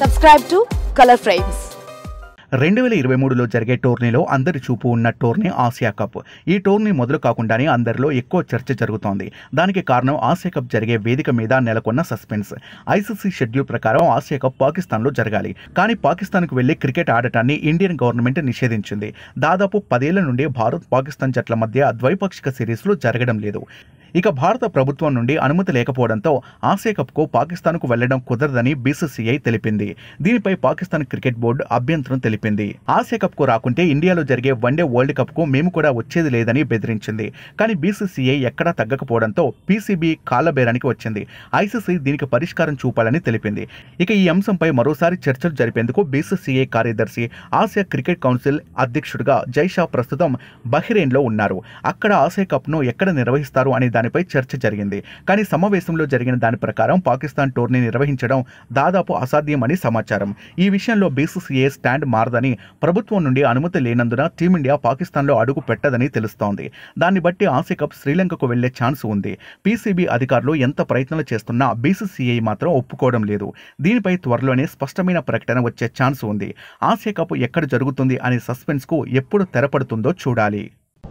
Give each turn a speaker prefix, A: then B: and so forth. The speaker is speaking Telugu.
A: సబ్స్క్రైబ్ టు కలర్ ఫ్రేమ్స్ రెండు వేల ఇరవై మూడులో జరిగే టోర్నీలో అందరి చూపు ఉన్న టోర్నీ ఆసియా కప్ ఈ టోర్నీ మొదలు కాకుండానే అందరిలో ఎక్కువ చర్చ జరుగుతోంది దానికి కారణం ఆసియా కప్ జరిగే వేదిక మీద నెలకొన్న సస్పెన్స్ ఐసీసీ షెడ్యూల్ ప్రకారం ఆసియా కప్ పాకిస్తాన్లో జరగాలి కానీ పాకిస్తాన్కు వెళ్లి క్రికెట్ ఆడటాన్ని ఇండియన్ గవర్నమెంట్ నిషేధించింది దాదాపు పదేళ్ల నుండి భారత్ పాకిస్తాన్ జట్ల మధ్య ద్వైపాక్షిక సిరీస్లు జరగడం లేదు ఇక భారత ప్రభుత్వం నుండి అనుమతి లేకపోవడంతో ఆసియా కప్కు పాకిస్తాన్కు వెళ్లడం కుదరదని బీసీసీఐ తెలిపింది దీనిపై పాకిస్తాన్ క్రికెట్ బోర్డు అభ్యంతరం తెలిపింది ఆసియా కప్కు రాకుంటే ఇండియాలో జరిగే వన్డే వరల్డ్ కప్కు మేము కూడా వచ్చేది లేదని బెదిరించింది కానీ బీసీసీఐ ఎక్కడా తగ్గకపోవడంతో పీసీబీ కాలబేరానికి వచ్చింది ఐసీసీ దీనికి పరిష్కారం చూపాలని తెలిపింది ఇక ఈ అంశంపై మరోసారి చర్చలు జరిపేందుకు బీసీసీఐ కార్యదర్శి ఆసియా క్రికెట్ కౌన్సిల్ అధ్యక్షుడిగా జైషా ప్రస్తుతం బహ్రెయిన్లో ఉన్నారు అక్కడ ఆసియా కప్ను ఎక్కడ నిర్వహిస్తారు అనే దాని దానిపై చర్చ జరిగింది కానీ సమావేశంలో జరిగిన దాని ప్రకారం పాకిస్తాన్ టోర్నీ నిర్వహించడం దాదాపు అసాధ్యమని సమాచారం ఈ విషయంలో బీసీసీఏ స్టాండ్ మారదని ప్రభుత్వం నుండి అనుమతి లేనందున టీమిండియా పాకిస్తాన్లో అడుగు పెట్టదని తెలుస్తోంది దాన్ని బట్టి ఆసియా కప్ శ్రీలంకకు వెళ్లే ఛాన్స్ ఉంది పీసీబీ అధికారులు ఎంత ప్రయత్నాలు చేస్తున్నా బీసీసీఐ మాత్రం ఒప్పుకోవడం లేదు దీనిపై త్వరలోనే స్పష్టమైన ప్రకటన వచ్చే ఛాన్స్ ఉంది ఆసియా కప్ ఎక్కడ జరుగుతుంది అనే సస్పెన్స్కు ఎప్పుడు తెరపడుతుందో చూడాలి